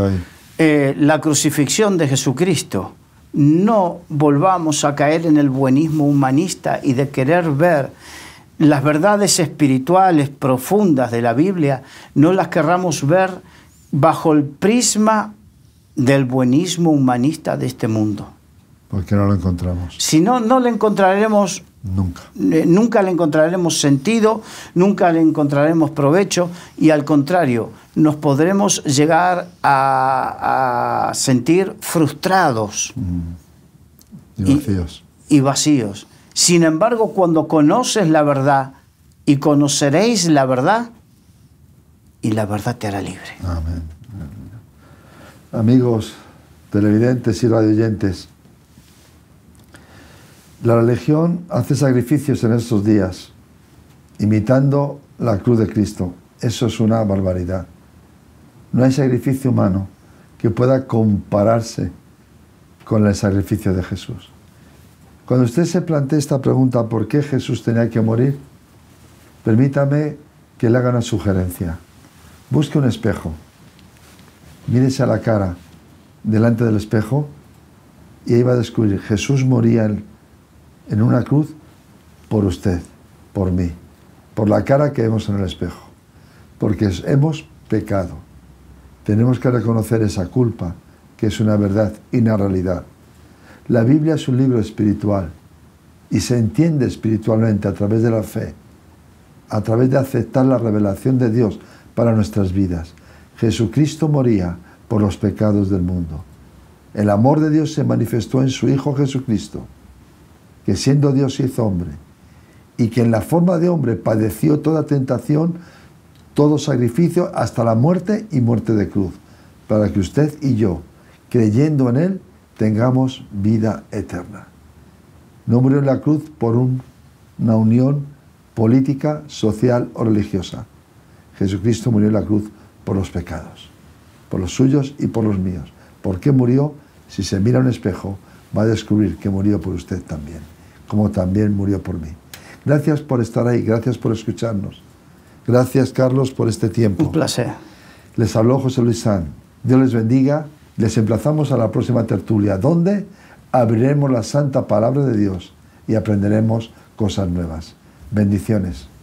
Speaker 2: Eh, la crucifixión de Jesucristo. No volvamos a caer en el buenismo humanista y de querer ver las verdades espirituales profundas de la Biblia, no las querramos ver bajo el prisma del buenismo humanista de este mundo.
Speaker 1: Porque no lo encontramos.
Speaker 2: Si no, no le encontraremos... Nunca. Eh, nunca le encontraremos sentido, nunca le encontraremos provecho y al contrario, nos podremos llegar a, sentir frustrados. Mm. Y vacíos. Y, vacíos. Sin embargo, cuando conoces la verdad y conoceréis la verdad,
Speaker 1: y la verdad te hará libre. Amén. Amigos televidentes y radioyentes, la religión hace sacrificios en estos días, imitando la cruz de Cristo. Eso es una barbaridad. No hay sacrificio humano que pueda compararse con el sacrificio de Jesús. Cuando usted se plantea esta pregunta, ¿por qué Jesús tenía que morir? Permítame que le haga una sugerencia. Busque un espejo, mírese a la cara delante del espejo y ahí va a descubrir, Jesús moría el en una cruz por usted, por mí, por la cara que vemos en el espejo, porque hemos pecado. Tenemos que reconocer esa culpa, que es una verdad y una realidad. La Biblia es un libro espiritual y se entiende espiritualmente a través de la fe, a través de aceptar la revelación de Dios para nuestras vidas. Jesucristo moría por los pecados del mundo. El amor de Dios se manifestó en su Hijo Jesucristo que siendo Dios hizo hombre, y que en la forma de hombre padeció toda tentación, todo sacrificio, hasta la muerte y muerte de cruz, para que usted y yo, creyendo en Él, tengamos vida eterna. No murió en la cruz por una unión política, social o religiosa. Jesucristo murió en la cruz por los pecados, por los suyos y por los míos. ¿Por qué murió? Si se mira un espejo, va a descubrir que murió por usted también como también murió por mí. Gracias por estar ahí, gracias por escucharnos. Gracias, Carlos, por este tiempo. Un placer. Les habló José Luis Dios les bendiga. Les emplazamos a la próxima tertulia, donde abriremos la santa palabra de Dios y aprenderemos cosas nuevas. Bendiciones.